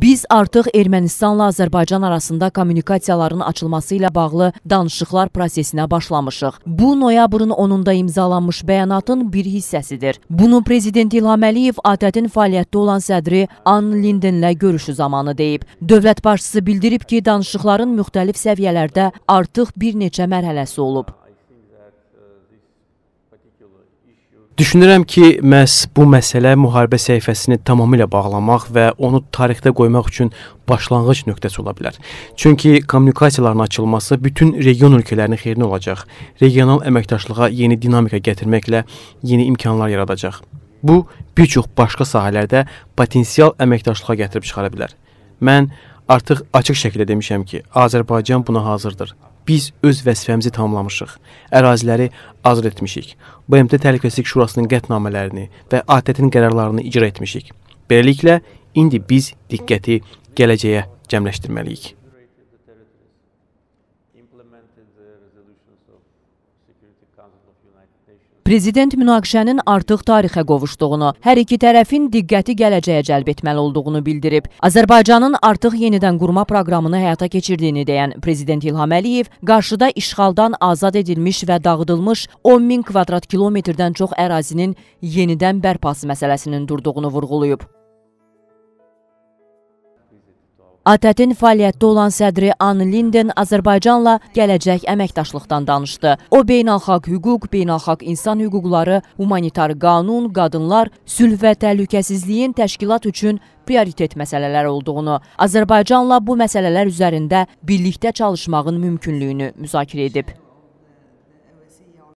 Biz artıq Ermənistanla Azərbaycan arasında kommunikasiyaların açılması ilə bağlı danışıqlar prosesinə başlamışıq. Bu, noyabrın 10-da imzalanmış bəyanatın bir hissəsidir. Bunu Prezident İlham Əliyev ATƏT-in fəaliyyətdə olan sədri Ann Lindenlə görüşü zamanı deyib. Dövlət başçısı bildirib ki, danışıqların müxtəlif səviyyələrdə artıq bir neçə mərhələsi olub. Düşünürəm ki, məhz bu məsələ müharibə səhifəsini tamamilə bağlamaq və onu tarixdə qoymaq üçün başlanğıc nöqtəsi ola bilər. Çünki kommunikasiyaların açılması bütün region ölkələrinin xeyrinə olacaq. Regional əməkdaşlığa yeni dinamika gətirməklə yeni imkanlar yaradacaq. Bu bir çox başqa sahələrdə potensial əməkdaşlığa gətirib çıxara bilər. Mən artıq açıq şəkildə demişəm ki, Azərbaycan buna hazırdır. Biz öz vəzifəmizi tamamlamışıq. Əraziləri azad etmişik. BMT Təhlükəsizlik Şurasının qətnamələrini və ATƏT-in qərarlarını icra etmişik. Beləliklə, indi biz diqqəti gələcəyə cəmləşdirməliyik. Prezident münaqişənin artıq tarixə qovuşduğunu, hər iki tərəfin diqqəti gələcəyə cəlb etməli olduğunu bildirib. Azərbaycanın artıq yenidən qurma proqramını həyata keçirdiyini deyən Prezident İlham Əliyev, qarşıda işğaldan azad edilmiş və dağıdılmış 10 min kvadrat kilometrdən çox ərazinin yenidən bərpası məsələsinin durduğunu vurğulayıb. ATƏT-in fəaliyyətdə olan sədri Ann Linden Azərbaycanla gələcək əməkdaşlıqdan danışdı. O, beynəlxalq hüquq, beynəlxalq insan hüquqları, humanitar qanun, qadınlar, sülh və təhlükəsizliyin təşkilat üçün prioritet məsələlər olduğunu, Azərbaycanla bu məsələlər üzərində birlikdə çalışmağın mümkünlüyünü müzakirə edib.